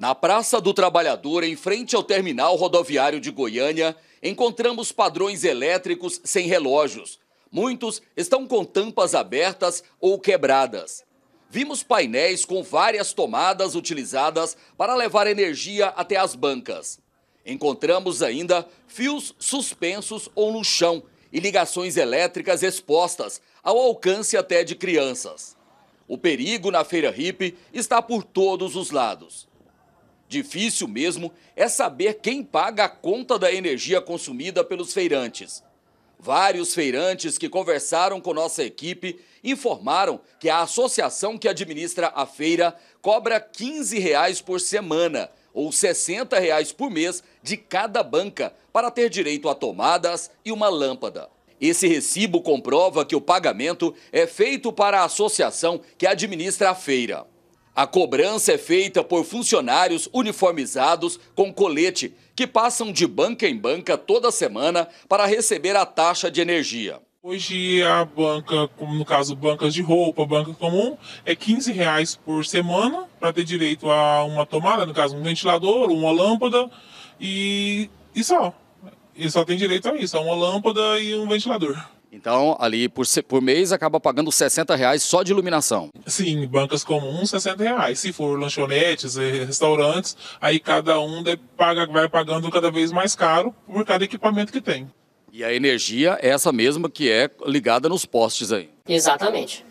Na Praça do Trabalhador, em frente ao terminal rodoviário de Goiânia, encontramos padrões elétricos sem relógios. Muitos estão com tampas abertas ou quebradas. Vimos painéis com várias tomadas utilizadas para levar energia até as bancas. Encontramos ainda fios suspensos ou no chão e ligações elétricas expostas, ao alcance até de crianças. O perigo na feira hippie está por todos os lados. Difícil mesmo é saber quem paga a conta da energia consumida pelos feirantes. Vários feirantes que conversaram com nossa equipe informaram que a associação que administra a feira cobra R$ 15 reais por semana ou R$ 60 reais por mês de cada banca para ter direito a tomadas e uma lâmpada. Esse recibo comprova que o pagamento é feito para a associação que administra a feira. A cobrança é feita por funcionários uniformizados com colete que passam de banca em banca toda semana para receber a taxa de energia. Hoje a banca, como no caso bancas de roupa, banca comum, é 15 reais por semana para ter direito a uma tomada, no caso um ventilador, uma lâmpada e, e só. E só tem direito a isso, a uma lâmpada e um ventilador. Então, ali por, por mês acaba pagando 60 reais só de iluminação. Sim, bancas comuns, 60 reais. Se for lanchonetes, restaurantes, aí cada um paga, vai pagando cada vez mais caro por cada equipamento que tem. E a energia é essa mesma que é ligada nos postes aí. Exatamente.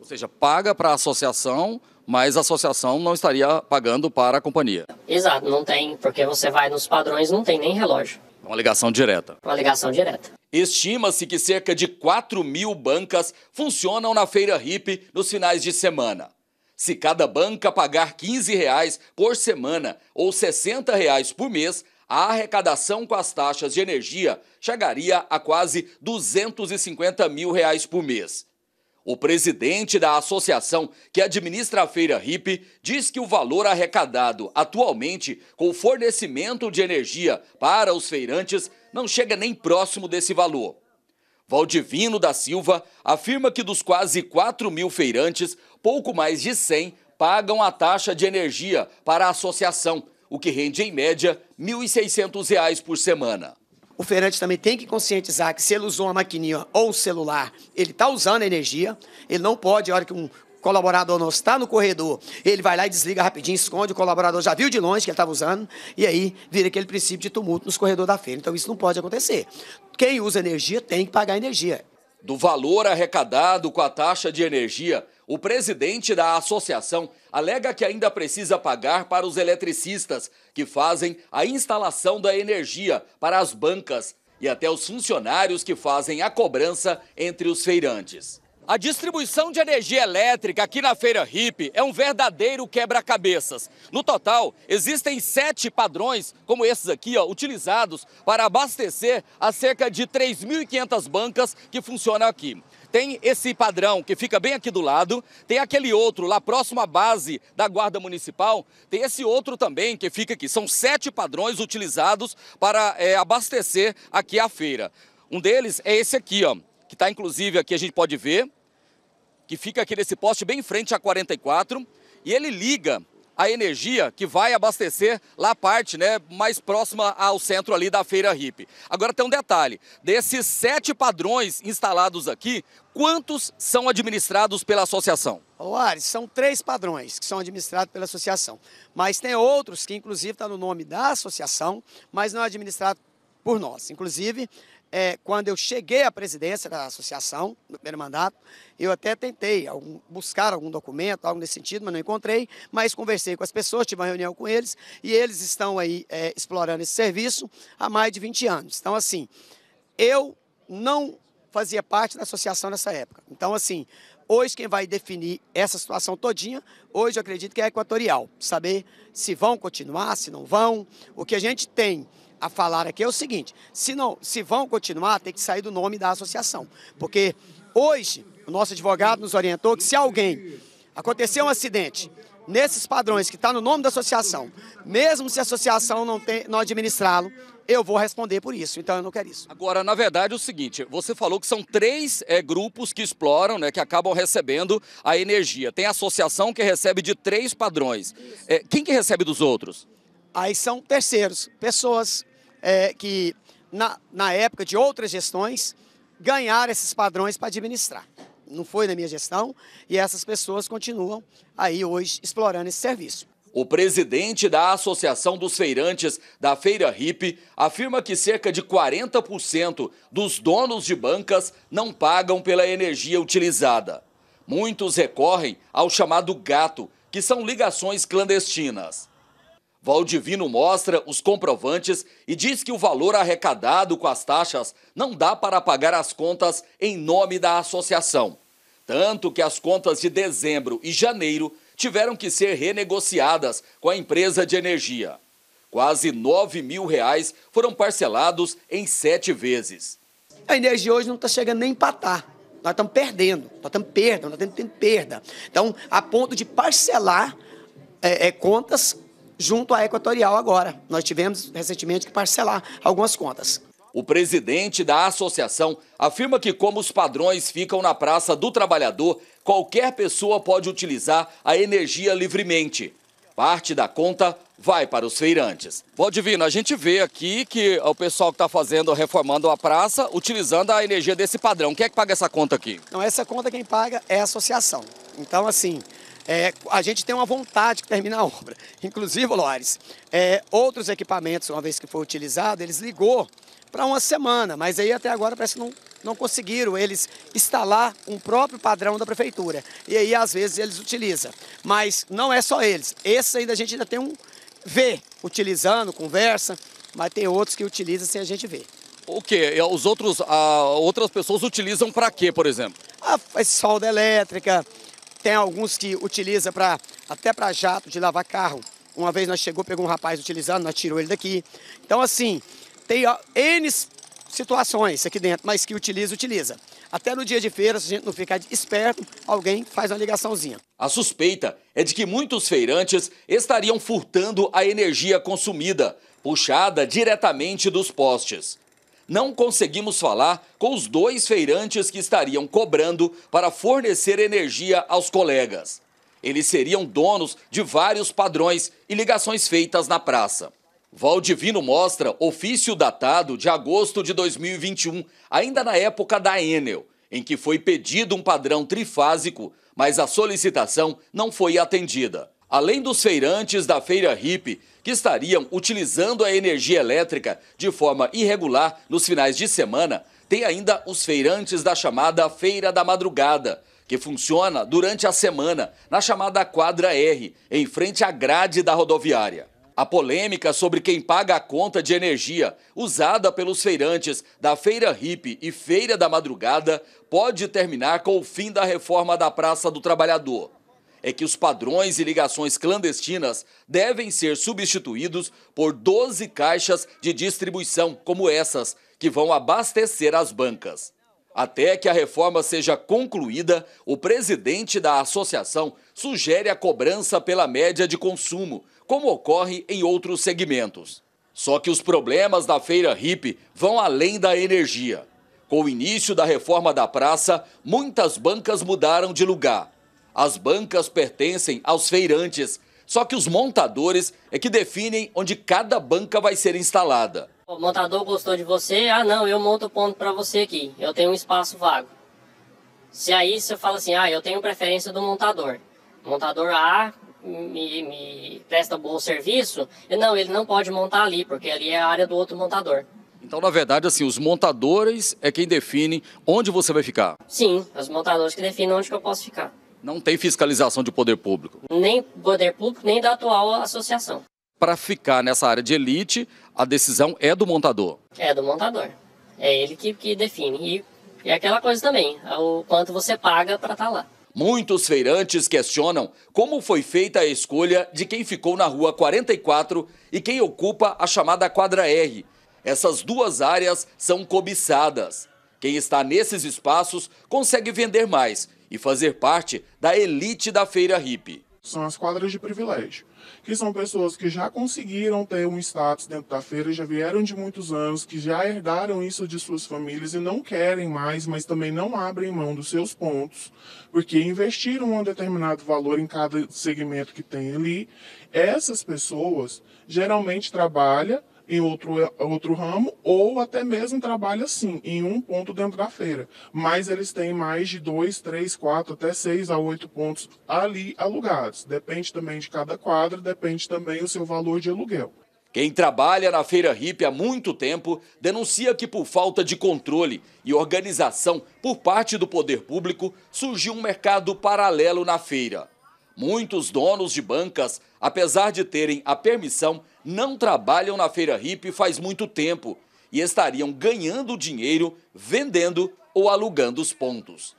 Ou seja, paga para a associação, mas a associação não estaria pagando para a companhia. Exato, não tem, porque você vai nos padrões, não tem nem relógio. É uma ligação direta. Uma ligação direta. Estima-se que cerca de 4 mil bancas funcionam na feira Ripe nos finais de semana. Se cada banca pagar R$ 15 reais por semana ou R$ 60 reais por mês, a arrecadação com as taxas de energia chegaria a quase 250 mil reais por mês. O presidente da associação que administra a feira RIP diz que o valor arrecadado atualmente com o fornecimento de energia para os feirantes não chega nem próximo desse valor. Valdivino da Silva afirma que dos quase 4 mil feirantes, pouco mais de 100 pagam a taxa de energia para a associação, o que rende em média R$ 1.600 por semana. O feirante também tem que conscientizar que se ele usou uma maquininha ou um celular, ele está usando energia. Ele não pode, a hora que um colaborador não está no corredor, ele vai lá e desliga rapidinho, esconde, o colaborador já viu de longe que ele estava usando, e aí vira aquele princípio de tumulto nos corredores da feira. Então isso não pode acontecer. Quem usa energia tem que pagar energia do valor arrecadado com a taxa de energia, o presidente da associação alega que ainda precisa pagar para os eletricistas que fazem a instalação da energia para as bancas e até os funcionários que fazem a cobrança entre os feirantes. A distribuição de energia elétrica aqui na Feira RIP é um verdadeiro quebra-cabeças. No total, existem sete padrões, como esses aqui, ó, utilizados para abastecer as cerca de 3.500 bancas que funcionam aqui. Tem esse padrão que fica bem aqui do lado, tem aquele outro lá próximo à base da Guarda Municipal, tem esse outro também que fica aqui. São sete padrões utilizados para é, abastecer aqui a feira. Um deles é esse aqui, ó, que está inclusive aqui a gente pode ver que fica aqui nesse poste bem em frente à 44, e ele liga a energia que vai abastecer lá a parte né, mais próxima ao centro ali da Feira Hip. Agora tem um detalhe, desses sete padrões instalados aqui, quantos são administrados pela associação? Ô Ares, são três padrões que são administrados pela associação, mas tem outros que inclusive está no nome da associação, mas não é administrado por nós. Inclusive, é, quando eu cheguei à presidência da associação, no primeiro mandato, eu até tentei algum, buscar algum documento, algo nesse sentido, mas não encontrei, mas conversei com as pessoas, tive uma reunião com eles, e eles estão aí é, explorando esse serviço há mais de 20 anos. Então, assim, eu não fazia parte da associação nessa época. Então, assim, hoje quem vai definir essa situação todinha, hoje eu acredito que é a Equatorial. Saber se vão continuar, se não vão. O que a gente tem a falar aqui é o seguinte, se, não, se vão continuar, tem que sair do nome da associação. Porque hoje, o nosso advogado nos orientou que se alguém acontecer um acidente nesses padrões que está no nome da associação, mesmo se a associação não, não administrá-lo, eu vou responder por isso, então eu não quero isso. Agora, na verdade, é o seguinte, você falou que são três é, grupos que exploram, né, que acabam recebendo a energia. Tem a associação que recebe de três padrões. É, quem que recebe dos outros? Aí são terceiros, pessoas é, que, na, na época de outras gestões, ganharam esses padrões para administrar não foi na minha gestão, e essas pessoas continuam aí hoje explorando esse serviço. O presidente da Associação dos Feirantes da Feira Ripe afirma que cerca de 40% dos donos de bancas não pagam pela energia utilizada. Muitos recorrem ao chamado gato, que são ligações clandestinas. Valdivino mostra os comprovantes e diz que o valor arrecadado com as taxas não dá para pagar as contas em nome da associação. Tanto que as contas de dezembro e janeiro tiveram que ser renegociadas com a empresa de energia. Quase 9 mil reais foram parcelados em sete vezes. A energia hoje não está chegando nem a empatar. Nós estamos perdendo, nós estamos perdendo, nós estamos tendo perda. Então, a ponto de parcelar é, é, contas junto à Equatorial agora. Nós tivemos recentemente que parcelar algumas contas. O presidente da associação afirma que, como os padrões ficam na Praça do Trabalhador, qualquer pessoa pode utilizar a energia livremente. Parte da conta vai para os feirantes. pode vir, a gente vê aqui que o pessoal que está fazendo, reformando a praça, utilizando a energia desse padrão. Quem é que paga essa conta aqui? Então, essa conta quem paga é a associação. Então, assim, é, a gente tem uma vontade que termina a obra. Inclusive, Loares, é, outros equipamentos, uma vez que foi utilizado, eles ligou para uma semana, mas aí até agora parece que não, não conseguiram eles instalar um próprio padrão da prefeitura. E aí, às vezes, eles utilizam. Mas não é só eles. Esse ainda a gente ainda tem um vê utilizando, conversa, mas tem outros que utilizam sem a gente ver. O que? Os outros, ah, outras pessoas utilizam para quê, por exemplo? A, ah, a solda elétrica, tem alguns que utilizam pra, até para jato de lavar carro. Uma vez nós chegou, pegou um rapaz utilizando, nós tirou ele daqui. Então, assim, tem N situações aqui dentro, mas que utiliza, utiliza. Até no dia de feira, se a gente não ficar esperto, alguém faz uma ligaçãozinha. A suspeita é de que muitos feirantes estariam furtando a energia consumida, puxada diretamente dos postes não conseguimos falar com os dois feirantes que estariam cobrando para fornecer energia aos colegas. Eles seriam donos de vários padrões e ligações feitas na praça. Valdivino mostra ofício datado de agosto de 2021, ainda na época da Enel, em que foi pedido um padrão trifásico, mas a solicitação não foi atendida. Além dos feirantes da feira Ripe que estariam utilizando a energia elétrica de forma irregular nos finais de semana, tem ainda os feirantes da chamada Feira da Madrugada, que funciona durante a semana na chamada Quadra R, em frente à grade da rodoviária. A polêmica sobre quem paga a conta de energia usada pelos feirantes da Feira Ripe e Feira da Madrugada pode terminar com o fim da reforma da Praça do Trabalhador é que os padrões e ligações clandestinas devem ser substituídos por 12 caixas de distribuição, como essas, que vão abastecer as bancas. Até que a reforma seja concluída, o presidente da associação sugere a cobrança pela média de consumo, como ocorre em outros segmentos. Só que os problemas da feira Ripe vão além da energia. Com o início da reforma da praça, muitas bancas mudaram de lugar as bancas pertencem aos feirantes, só que os montadores é que definem onde cada banca vai ser instalada. O montador gostou de você, ah não, eu monto o ponto para você aqui, eu tenho um espaço vago. Se aí você fala assim, ah, eu tenho preferência do montador. O montador A me, me presta bom serviço, não, ele não pode montar ali, porque ali é a área do outro montador. Então, na verdade, assim, os montadores é quem define onde você vai ficar. Sim, os montadores que definem onde que eu posso ficar. Não tem fiscalização de poder público? Nem poder público, nem da atual associação. Para ficar nessa área de elite, a decisão é do montador? É do montador. É ele que, que define. E, e aquela coisa também, o quanto você paga para estar tá lá. Muitos feirantes questionam como foi feita a escolha de quem ficou na Rua 44 e quem ocupa a chamada Quadra R. Essas duas áreas são cobiçadas. Quem está nesses espaços consegue vender mais e fazer parte da elite da feira hippie. São as quadras de privilégio, que são pessoas que já conseguiram ter um status dentro da feira, já vieram de muitos anos, que já herdaram isso de suas famílias e não querem mais, mas também não abrem mão dos seus pontos, porque investiram um determinado valor em cada segmento que tem ali. Essas pessoas geralmente trabalham em outro, eh, outro ramo, ou até mesmo trabalha assim, em um ponto dentro da feira. Mas eles têm mais de dois, três, quatro, até seis a oito pontos ali alugados. Depende também de cada quadro, depende também o seu valor de aluguel. Quem trabalha na feira hip há muito tempo denuncia que, por falta de controle e organização por parte do poder público, surgiu um mercado paralelo na feira. Muitos donos de bancas, apesar de terem a permissão, não trabalham na feira Ripe faz muito tempo e estariam ganhando dinheiro vendendo ou alugando os pontos.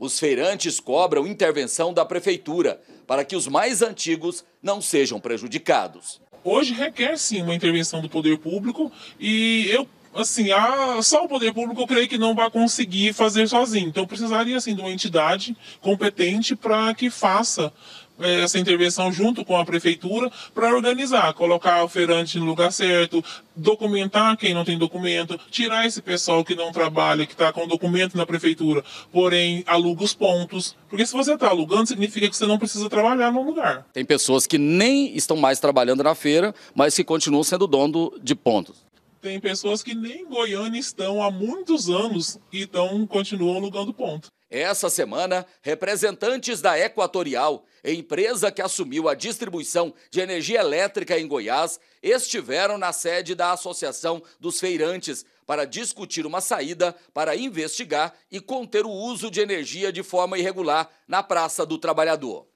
Os feirantes cobram intervenção da prefeitura para que os mais antigos não sejam prejudicados. Hoje requer sim uma intervenção do poder público e eu assim, a, só o poder público eu creio que não vai conseguir fazer sozinho. Então precisaria assim de uma entidade competente para que faça é, essa intervenção junto com a prefeitura para organizar, colocar o feirante no lugar certo, documentar quem não tem documento, tirar esse pessoal que não trabalha, que está com documento na prefeitura, porém aluga os pontos. Porque se você está alugando, significa que você não precisa trabalhar no lugar. Tem pessoas que nem estão mais trabalhando na feira, mas que continuam sendo dono de pontos tem pessoas que nem Goiânia estão há muitos anos e então continuam alugando ponto. Essa semana, representantes da Equatorial, empresa que assumiu a distribuição de energia elétrica em Goiás, estiveram na sede da Associação dos Feirantes para discutir uma saída para investigar e conter o uso de energia de forma irregular na Praça do Trabalhador.